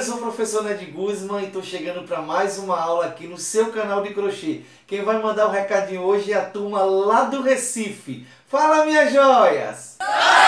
eu sou o professor Ned Guzman e estou chegando para mais uma aula aqui no seu canal de crochê. Quem vai mandar o um recadinho hoje é a turma lá do Recife. Fala, minhas joias! Ah!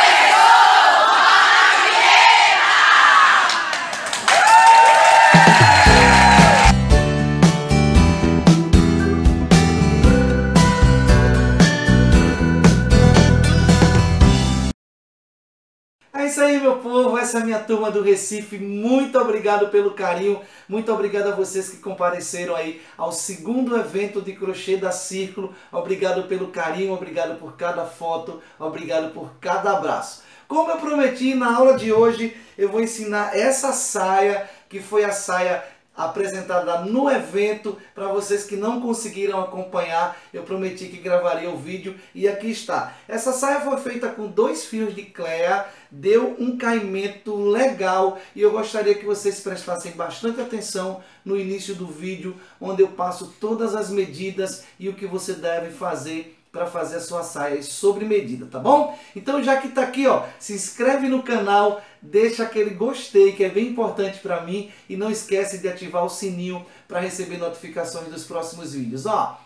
isso aí, meu povo. Essa é a minha turma do Recife. Muito obrigado pelo carinho. Muito obrigado a vocês que compareceram aí ao segundo evento de crochê da Círculo. Obrigado pelo carinho, obrigado por cada foto, obrigado por cada abraço. Como eu prometi, na aula de hoje eu vou ensinar essa saia, que foi a saia apresentada no evento para vocês que não conseguiram acompanhar. Eu prometi que gravaria o vídeo e aqui está. Essa saia foi feita com dois fios de Clea, deu um caimento legal e eu gostaria que vocês prestassem bastante atenção no início do vídeo, onde eu passo todas as medidas e o que você deve fazer para fazer a sua saia sobre medida, tá bom? Então já que está aqui, ó, se inscreve no canal, deixa aquele gostei que é bem importante para mim e não esquece de ativar o sininho para receber notificações dos próximos vídeos, ó.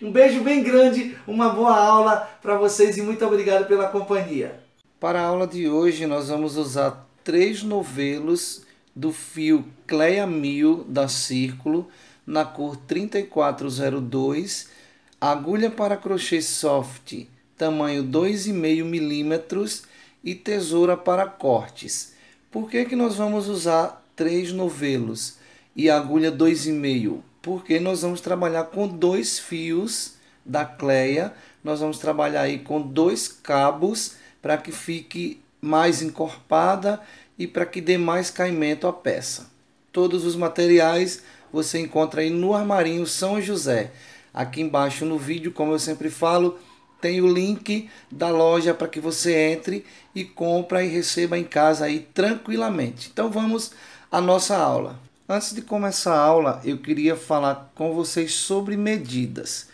Um beijo bem grande, uma boa aula para vocês e muito obrigado pela companhia. Para a aula de hoje nós vamos usar três novelos do fio Cleia Mil da Círculo na cor 3402 agulha para crochê soft tamanho 2,5 milímetros e tesoura para cortes. Por que, que nós vamos usar três novelos e agulha 2,5? Porque nós vamos trabalhar com dois fios da cleia, nós vamos trabalhar aí com dois cabos para que fique mais encorpada e para que dê mais caimento à peça. Todos os materiais você encontra aí no Armarinho São José. Aqui embaixo no vídeo, como eu sempre falo, tem o link da loja para que você entre e compra e receba em casa aí tranquilamente. Então vamos à nossa aula. Antes de começar a aula, eu queria falar com vocês sobre medidas.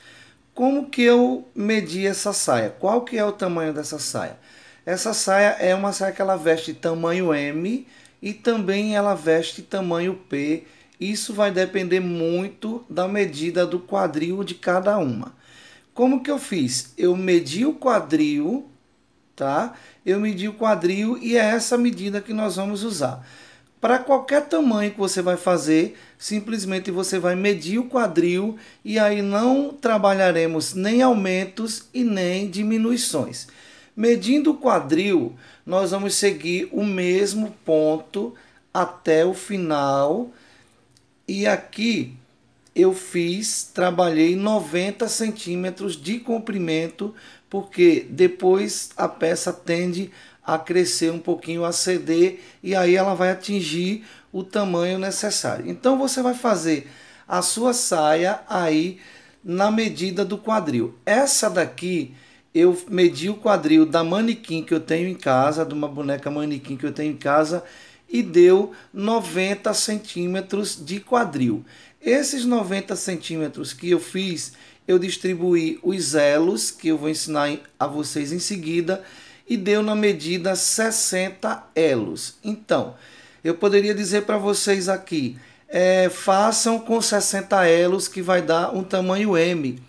Como que eu medi essa saia? Qual que é o tamanho dessa saia? Essa saia é uma saia que ela veste tamanho M e também ela veste tamanho P isso vai depender muito da medida do quadril de cada uma. Como que eu fiz? Eu medi o quadril, tá? Eu medi o quadril e é essa medida que nós vamos usar. Para qualquer tamanho que você vai fazer, simplesmente você vai medir o quadril e aí não trabalharemos nem aumentos e nem diminuições. Medindo o quadril, nós vamos seguir o mesmo ponto até o final e aqui eu fiz, trabalhei 90 centímetros de comprimento, porque depois a peça tende a crescer um pouquinho, a ceder, e aí ela vai atingir o tamanho necessário. Então você vai fazer a sua saia aí na medida do quadril. Essa daqui eu medi o quadril da manequim que eu tenho em casa, de uma boneca manequim que eu tenho em casa, e deu 90 centímetros de quadril. Esses 90 centímetros que eu fiz, eu distribuí os elos, que eu vou ensinar a vocês em seguida, e deu na medida 60 elos. Então, eu poderia dizer para vocês aqui, é, façam com 60 elos que vai dar um tamanho M.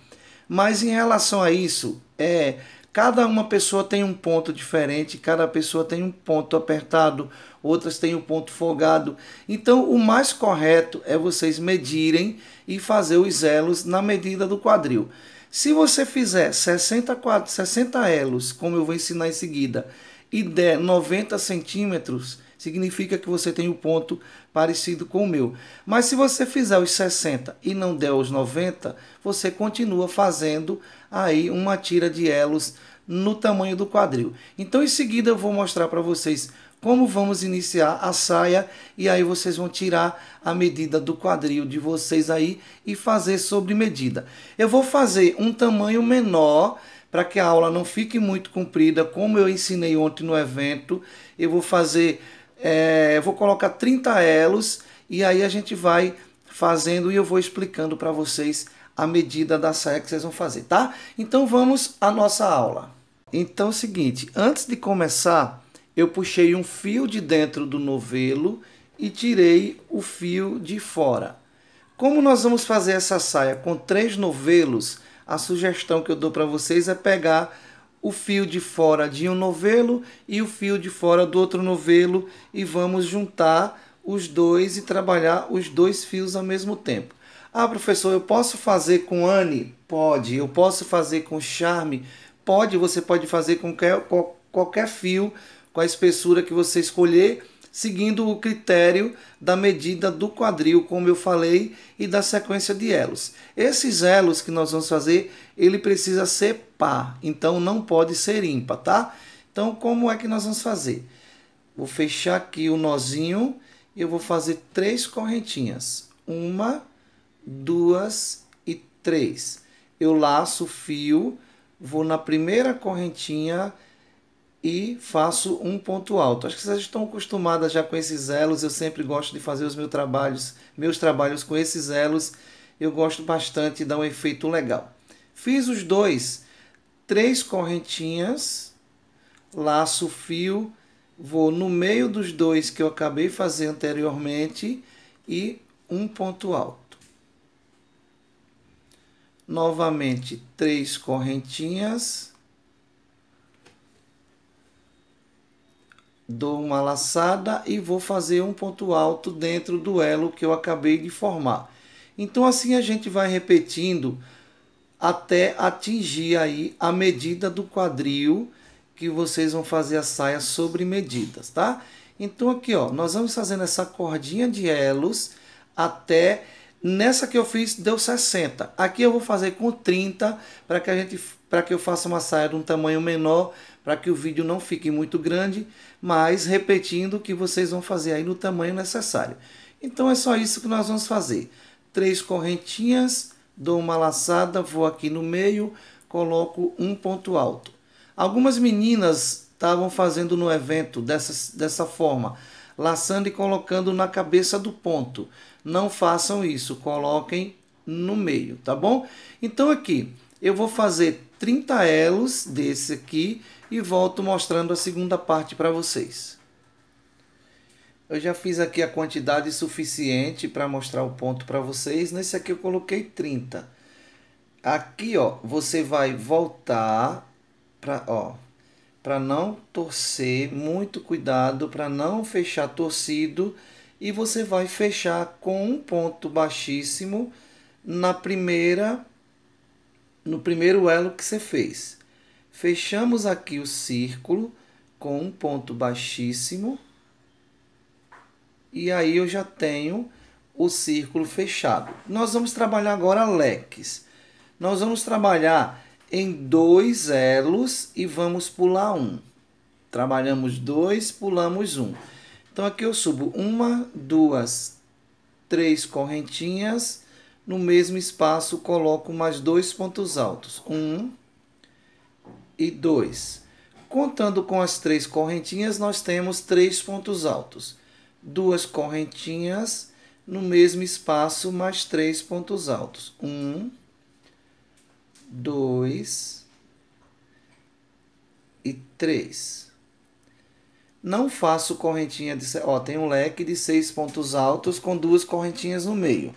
Mas em relação a isso, é, cada uma pessoa tem um ponto diferente, cada pessoa tem um ponto apertado, outras têm o ponto folgado. Então, o mais correto é vocês medirem e fazer os elos na medida do quadril. Se você fizer 60, 60 elos, como eu vou ensinar em seguida, e der 90 centímetros, significa que você tem o um ponto parecido com o meu. Mas se você fizer os 60 e não der os 90, você continua fazendo aí uma tira de elos no tamanho do quadril. Então em seguida eu vou mostrar para vocês como vamos iniciar a saia e aí vocês vão tirar a medida do quadril de vocês aí e fazer sobre medida. Eu vou fazer um tamanho menor para que a aula não fique muito comprida, como eu ensinei ontem no evento, eu vou fazer, é, eu vou colocar 30 elos e aí a gente vai fazendo e eu vou explicando para vocês a medida da saia que vocês vão fazer, tá? Então vamos à nossa aula. Então é o seguinte, antes de começar, eu puxei um fio de dentro do novelo e tirei o fio de fora. Como nós vamos fazer essa saia com três novelos, a sugestão que eu dou para vocês é pegar o fio de fora de um novelo e o fio de fora do outro novelo e vamos juntar os dois e trabalhar os dois fios ao mesmo tempo. Ah, professor, eu posso fazer com Anne? Pode. Eu posso fazer com Charme? Pode. Você pode fazer com qualquer fio com a espessura que você escolher, seguindo o critério da medida do quadril, como eu falei, e da sequência de elos. Esses elos que nós vamos fazer, ele precisa ser par, então não pode ser ímpar, tá? Então, como é que nós vamos fazer? Vou fechar aqui o nozinho e eu vou fazer três correntinhas. Uma, duas e três. Eu laço o fio, vou na primeira correntinha e faço um ponto alto. Acho que vocês estão acostumadas já com esses elos. Eu sempre gosto de fazer os meus trabalhos, meus trabalhos com esses elos. Eu gosto bastante, dá um efeito legal. Fiz os dois, três correntinhas, laço fio, vou no meio dos dois que eu acabei fazendo fazer anteriormente e um ponto alto. Novamente, três correntinhas dou uma laçada e vou fazer um ponto alto dentro do elo que eu acabei de formar. Então assim a gente vai repetindo até atingir aí a medida do quadril que vocês vão fazer a saia sobre medidas, tá? Então aqui, ó, nós vamos fazendo essa cordinha de elos até nessa que eu fiz deu 60. Aqui eu vou fazer com 30 para que a gente para que eu faça uma saia de um tamanho menor, para que o vídeo não fique muito grande, mas repetindo que vocês vão fazer aí no tamanho necessário. Então é só isso que nós vamos fazer. Três correntinhas, dou uma laçada, vou aqui no meio, coloco um ponto alto. Algumas meninas estavam fazendo no evento dessa, dessa forma, laçando e colocando na cabeça do ponto. Não façam isso, coloquem no meio, tá bom? Então aqui, eu vou fazer 30 elos desse aqui e volto mostrando a segunda parte para vocês. Eu já fiz aqui a quantidade suficiente para mostrar o ponto para vocês. Nesse aqui eu coloquei 30. Aqui, ó, você vai voltar para, ó, para não torcer, muito cuidado para não fechar torcido e você vai fechar com um ponto baixíssimo na primeira no primeiro elo que você fez. Fechamos aqui o círculo com um ponto baixíssimo. E aí eu já tenho o círculo fechado. Nós vamos trabalhar agora leques. Nós vamos trabalhar em dois elos e vamos pular um. Trabalhamos dois, pulamos um. Então aqui eu subo uma, duas, três correntinhas no mesmo espaço, coloco mais dois pontos altos. Um e dois. Contando com as três correntinhas, nós temos três pontos altos. Duas correntinhas no mesmo espaço, mais três pontos altos. Um, dois e três. Não faço correntinha de... Ó, tem um leque de seis pontos altos com duas correntinhas no meio.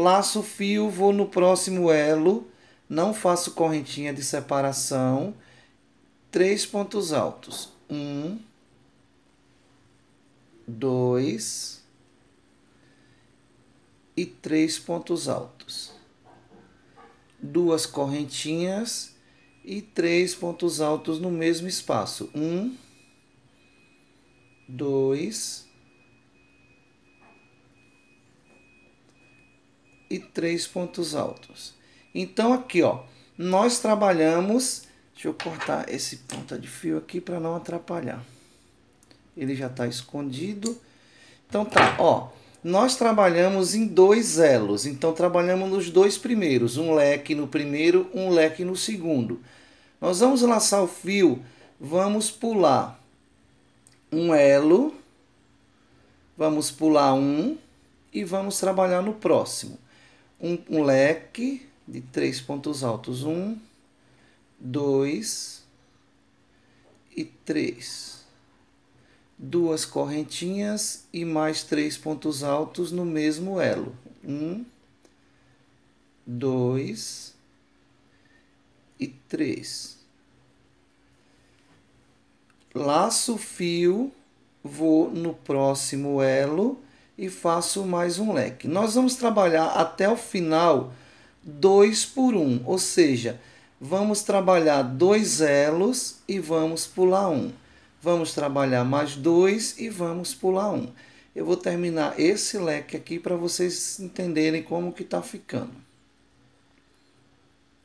Laço fio, vou no próximo elo, não faço correntinha de separação. Três pontos altos. Um, dois e três pontos altos. Duas correntinhas e três pontos altos no mesmo espaço. Um, dois e três pontos altos. Então aqui, ó, nós trabalhamos... Deixa eu cortar esse ponta de fio aqui para não atrapalhar. Ele já está escondido. Então tá, ó. Nós trabalhamos em dois elos. Então trabalhamos nos dois primeiros. Um leque no primeiro, um leque no segundo. Nós vamos laçar o fio. Vamos pular um elo. Vamos pular um. E vamos trabalhar no próximo um, um leque de três pontos altos. Um, dois e três. Duas correntinhas e mais três pontos altos no mesmo elo. Um, dois e três. Laço o fio, vou no próximo elo e faço mais um leque. Nós vamos trabalhar até o final 2 por 1, um, ou seja, vamos trabalhar dois elos e vamos pular um. Vamos trabalhar mais dois e vamos pular um. Eu vou terminar esse leque aqui para vocês entenderem como que está ficando.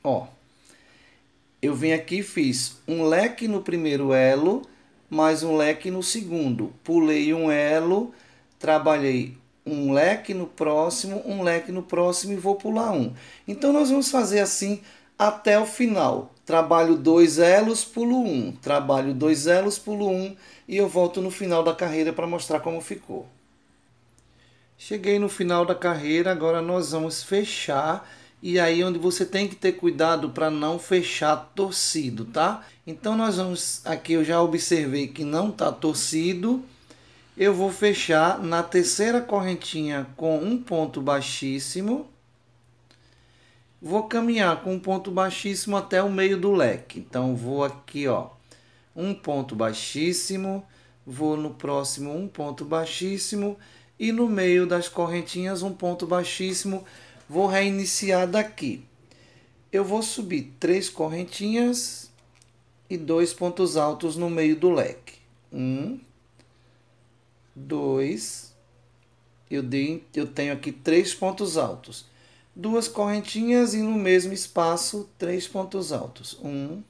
Ó, eu vim aqui e fiz um leque no primeiro elo, mais um leque no segundo. Pulei um elo, trabalhei um leque no próximo, um leque no próximo e vou pular um. Então nós vamos fazer assim até o final. Trabalho dois elos, pulo um. Trabalho dois elos, pulo um e eu volto no final da carreira para mostrar como ficou. Cheguei no final da carreira, agora nós vamos fechar e aí onde você tem que ter cuidado para não fechar torcido, tá? Então nós vamos aqui eu já observei que não está torcido eu vou fechar na terceira correntinha com um ponto baixíssimo. Vou caminhar com um ponto baixíssimo até o meio do leque. Então, vou aqui, ó, um ponto baixíssimo, vou no próximo um ponto baixíssimo e no meio das correntinhas um ponto baixíssimo, vou reiniciar daqui. Eu vou subir três correntinhas e dois pontos altos no meio do leque. Um, 2, eu, eu tenho aqui três pontos altos. Duas correntinhas e no mesmo espaço, três pontos altos. Um,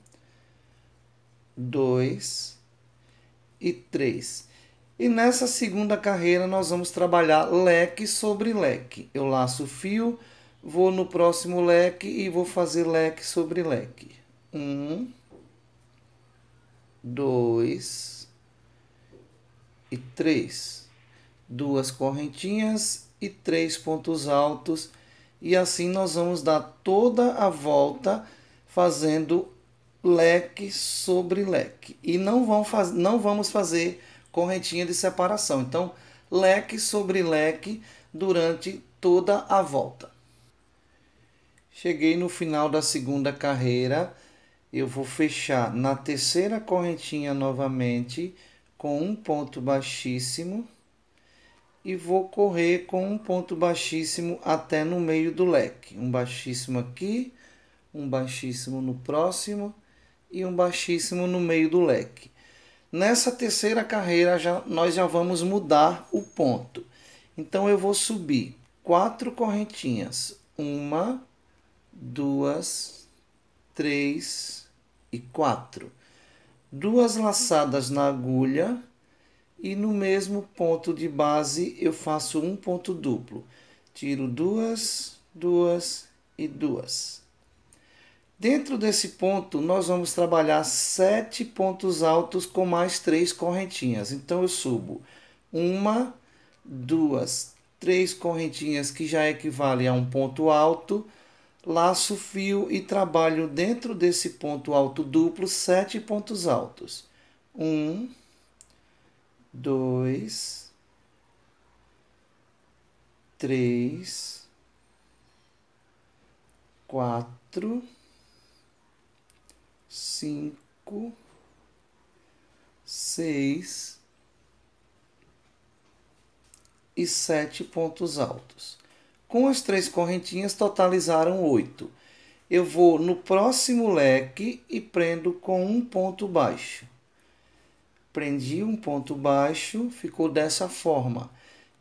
dois e três. E nessa segunda carreira, nós vamos trabalhar leque sobre leque. Eu laço o fio, vou no próximo leque e vou fazer leque sobre leque. Um, dois e 3, duas correntinhas e três pontos altos, e assim nós vamos dar toda a volta fazendo leque sobre leque. E não, vão faz... não vamos fazer correntinha de separação. Então, leque sobre leque durante toda a volta. Cheguei no final da segunda carreira, eu vou fechar na terceira correntinha novamente com um ponto baixíssimo e vou correr com um ponto baixíssimo até no meio do leque. Um baixíssimo aqui, um baixíssimo no próximo e um baixíssimo no meio do leque. Nessa terceira carreira já, nós já vamos mudar o ponto. Então eu vou subir quatro correntinhas. Uma, duas, três e quatro duas laçadas na agulha e no mesmo ponto de base eu faço um ponto duplo. Tiro duas, duas e duas. Dentro desse ponto, nós vamos trabalhar sete pontos altos com mais três correntinhas. Então, eu subo uma, duas, três correntinhas, que já equivale a um ponto alto, laço, fio e trabalho dentro desse ponto alto duplo sete pontos altos. Um, dois, três, quatro, cinco, seis e sete pontos altos. Com as três correntinhas, totalizaram oito. Eu vou no próximo leque e prendo com um ponto baixo. Prendi um ponto baixo, ficou dessa forma.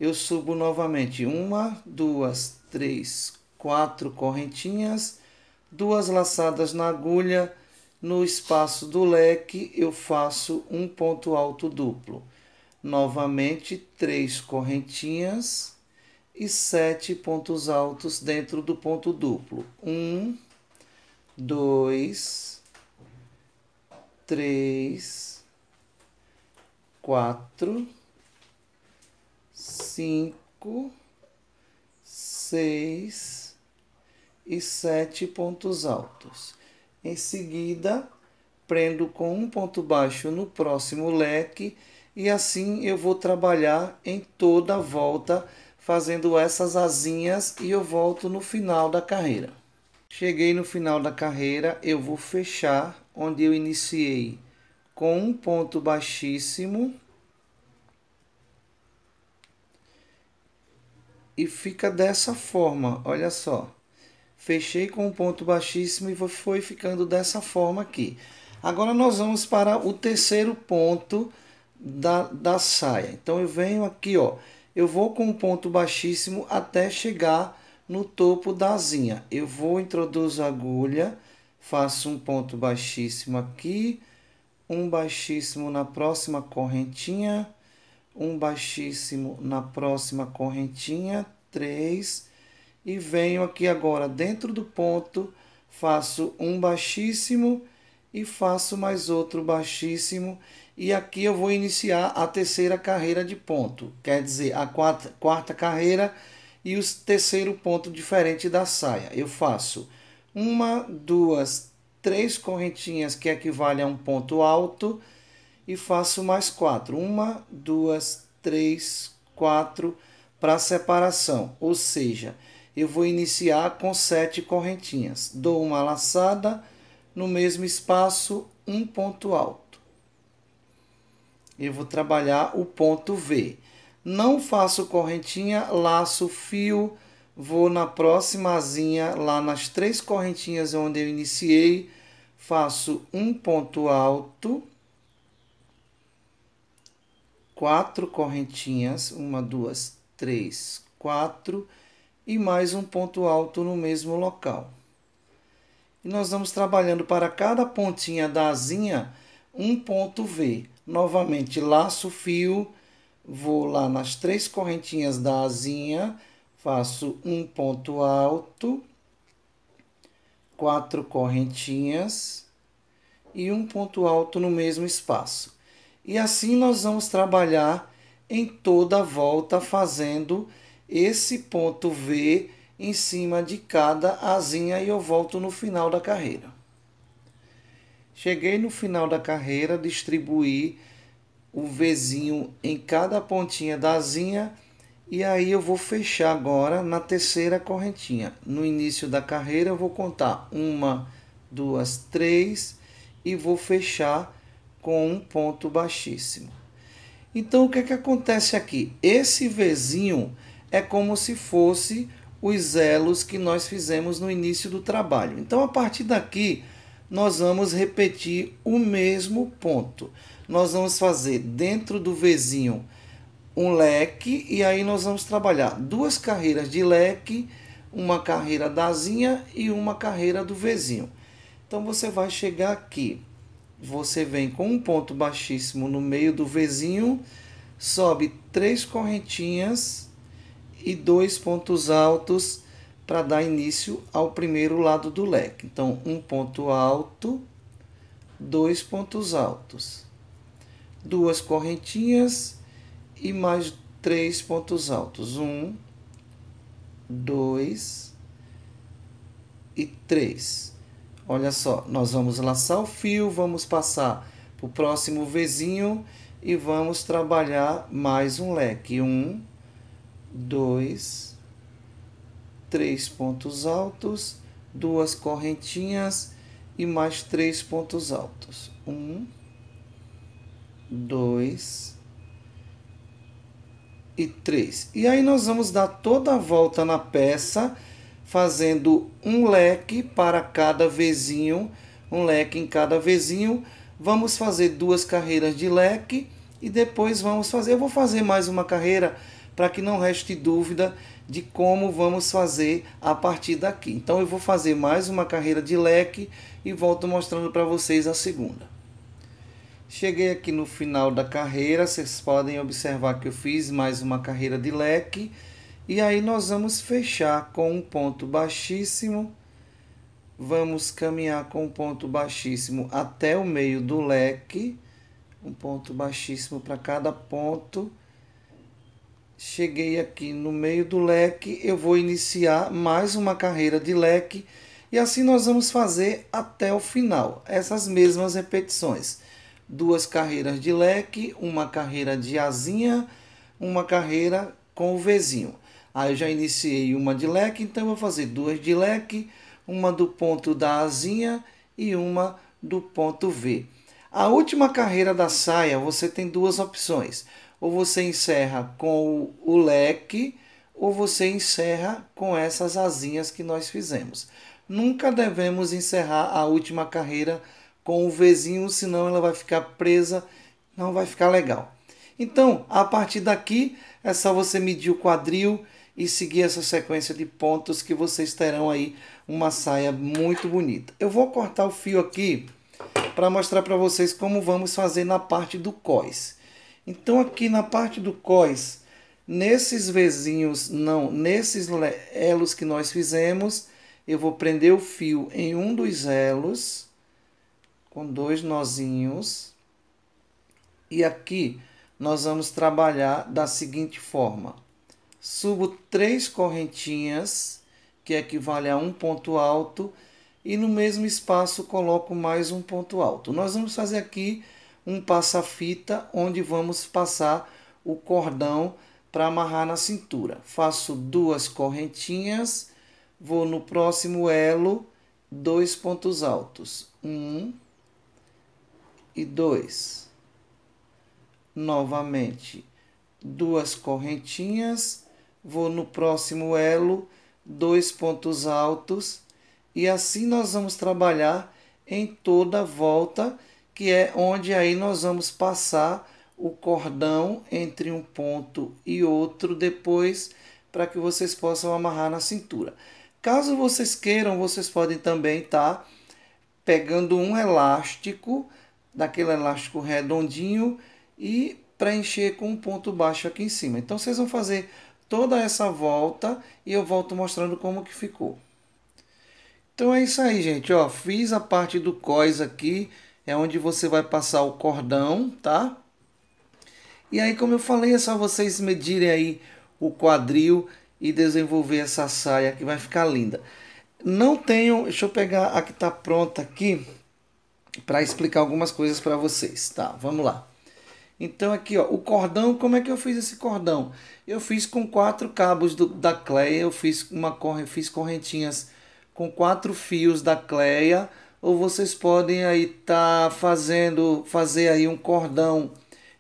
Eu subo novamente uma, duas, três, quatro correntinhas, duas laçadas na agulha. No espaço do leque, eu faço um ponto alto duplo novamente três correntinhas, e sete pontos altos dentro do ponto duplo. Um, dois, três, quatro, cinco, seis e sete pontos altos. Em seguida, prendo com um ponto baixo no próximo leque e assim eu vou trabalhar em toda a volta fazendo essas asinhas e eu volto no final da carreira. Cheguei no final da carreira, eu vou fechar onde eu iniciei com um ponto baixíssimo e fica dessa forma, olha só. Fechei com um ponto baixíssimo e foi ficando dessa forma aqui. Agora nós vamos para o terceiro ponto da, da saia. Então eu venho aqui, ó eu vou com um ponto baixíssimo até chegar no topo da asinha. Eu vou, introduzo a agulha, faço um ponto baixíssimo aqui, um baixíssimo na próxima correntinha, um baixíssimo na próxima correntinha, três, e venho aqui agora dentro do ponto, faço um baixíssimo e faço mais outro baixíssimo e aqui eu vou iniciar a terceira carreira de ponto, quer dizer, a quarta, quarta carreira e o terceiro ponto diferente da saia. Eu faço uma, duas, três correntinhas que equivale a um ponto alto e faço mais quatro. Uma, duas, três, quatro para separação, ou seja, eu vou iniciar com sete correntinhas. Dou uma laçada no mesmo espaço, um ponto alto eu vou trabalhar o ponto V. Não faço correntinha, laço, fio, vou na próxima asinha, lá nas três correntinhas onde eu iniciei, faço um ponto alto, quatro correntinhas, uma, duas, três, quatro, e mais um ponto alto no mesmo local. E nós vamos trabalhando para cada pontinha da asinha um ponto V. Novamente, laço o fio, vou lá nas três correntinhas da asinha, faço um ponto alto, quatro correntinhas e um ponto alto no mesmo espaço. E assim nós vamos trabalhar em toda a volta fazendo esse ponto V em cima de cada asinha e eu volto no final da carreira. Cheguei no final da carreira, distribuí o Vzinho em cada pontinha da asinha e aí eu vou fechar agora na terceira correntinha. No início da carreira eu vou contar uma, duas, três e vou fechar com um ponto baixíssimo. Então o que é que acontece aqui? Esse Vzinho é como se fosse os elos que nós fizemos no início do trabalho. Então a partir daqui nós vamos repetir o mesmo ponto. Nós vamos fazer dentro do vizinho um leque e aí nós vamos trabalhar duas carreiras de leque, uma carreira dazinha e uma carreira do vizinho. Então você vai chegar aqui, você vem com um ponto baixíssimo no meio do vizinho, sobe três correntinhas e dois pontos altos para dar início ao primeiro lado do leque. Então, um ponto alto, dois pontos altos, duas correntinhas e mais três pontos altos. Um, dois e três. Olha só, nós vamos laçar o fio, vamos passar para o próximo vizinho e vamos trabalhar mais um leque. Um, dois, três pontos altos, duas correntinhas e mais três pontos altos. Um, dois e três. E aí nós vamos dar toda a volta na peça, fazendo um leque para cada vezinho, um leque em cada vezinho. Vamos fazer duas carreiras de leque e depois vamos fazer. Eu vou fazer mais uma carreira para que não reste dúvida de como vamos fazer a partir daqui. Então eu vou fazer mais uma carreira de leque e volto mostrando para vocês a segunda. Cheguei aqui no final da carreira, vocês podem observar que eu fiz mais uma carreira de leque. E aí nós vamos fechar com um ponto baixíssimo. Vamos caminhar com um ponto baixíssimo até o meio do leque. Um ponto baixíssimo para cada ponto cheguei aqui no meio do leque, eu vou iniciar mais uma carreira de leque e assim nós vamos fazer até o final, essas mesmas repetições. Duas carreiras de leque, uma carreira de asinha, uma carreira com o Vzinho. Aí eu já iniciei uma de leque, então vou fazer duas de leque, uma do ponto da asinha e uma do ponto V. A última carreira da saia, você tem duas opções ou você encerra com o, leque, ou você encerra com essas asinhas que nós fizemos. Nunca devemos encerrar a última carreira com o Vzinho, senão ela vai ficar presa, não vai ficar legal. Então, a partir daqui, é só você medir o quadril e seguir essa sequência de pontos que vocês terão aí uma saia muito bonita. Eu vou cortar o fio aqui para mostrar para vocês como vamos fazer na parte do cós. Então aqui na parte do cós, nesses vizinhos não, nesses elos que nós fizemos, eu vou prender o fio em um dos elos, com dois nozinhos. E aqui nós vamos trabalhar da seguinte forma. Subo três correntinhas, que equivale a um ponto alto, e no mesmo espaço coloco mais um ponto alto. Nós vamos fazer aqui um passa-fita onde vamos passar o cordão para amarrar na cintura. Faço duas correntinhas, vou no próximo elo, dois pontos altos. Um e dois. Novamente, duas correntinhas, vou no próximo elo, dois pontos altos. E assim nós vamos trabalhar em toda a volta que é onde aí nós vamos passar o cordão entre um ponto e outro depois para que vocês possam amarrar na cintura. Caso vocês queiram, vocês podem também estar tá pegando um elástico, daquele elástico redondinho e preencher com um ponto baixo aqui em cima. Então vocês vão fazer toda essa volta e eu volto mostrando como que ficou. Então é isso aí, gente. Ó, fiz a parte do cós aqui, é onde você vai passar o cordão, tá? E aí, como eu falei, é só vocês medirem aí o quadril e desenvolver essa saia que vai ficar linda. Não tenho, deixa eu pegar a que está pronta aqui para explicar algumas coisas para vocês, tá? Vamos lá. Então aqui, ó, o cordão, como é que eu fiz esse cordão? Eu fiz com quatro cabos do, da Cleia, eu fiz uma corre, fiz correntinhas com quatro fios da Cleia, ou vocês podem aí estar tá fazendo fazer aí um cordão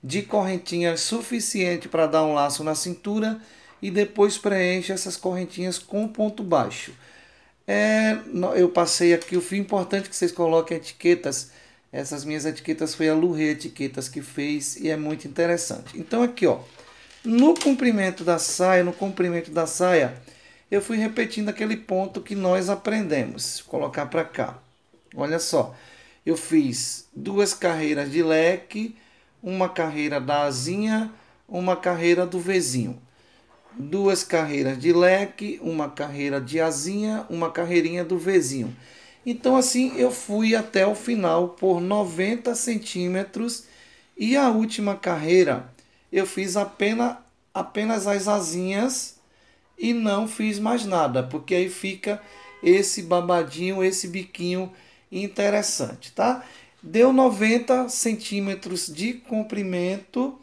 de correntinha suficiente para dar um laço na cintura e depois preenche essas correntinhas com ponto baixo. É, eu passei aqui o fio importante que vocês coloquem etiquetas. Essas minhas etiquetas foi a Lurê Etiquetas que fez e é muito interessante. Então aqui ó, no comprimento da saia, no comprimento da saia, eu fui repetindo aquele ponto que nós aprendemos. Vou colocar para cá. Olha só, eu fiz duas carreiras de leque, uma carreira da asinha, uma carreira do vizinho. Duas carreiras de leque, uma carreira de asinha, uma carreirinha do vizinho. Então assim eu fui até o final por 90 centímetros e a última carreira eu fiz apenas, apenas as asinhas e não fiz mais nada, porque aí fica esse babadinho, esse biquinho interessante, tá? Deu 90 centímetros de comprimento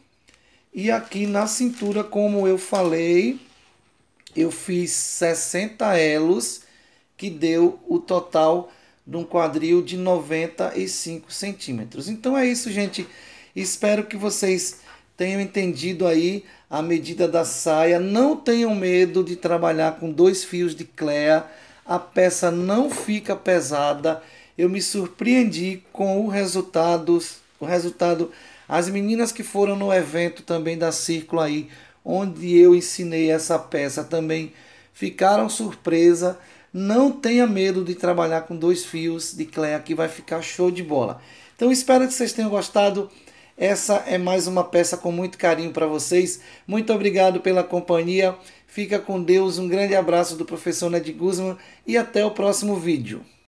e aqui na cintura, como eu falei, eu fiz 60 elos, que deu o total de um quadril de 95 centímetros. Então é isso, gente. Espero que vocês tenham entendido aí a medida da saia. Não tenham medo de trabalhar com dois fios de cleia. A peça não fica pesada eu me surpreendi com o resultado, o resultado. As meninas que foram no evento também da Círculo aí, onde eu ensinei essa peça também, ficaram surpresa. Não tenha medo de trabalhar com dois fios de Cleia, que vai ficar show de bola. Então espero que vocês tenham gostado. Essa é mais uma peça com muito carinho para vocês. Muito obrigado pela companhia. Fica com Deus. Um grande abraço do professor Ned Guzman e até o próximo vídeo.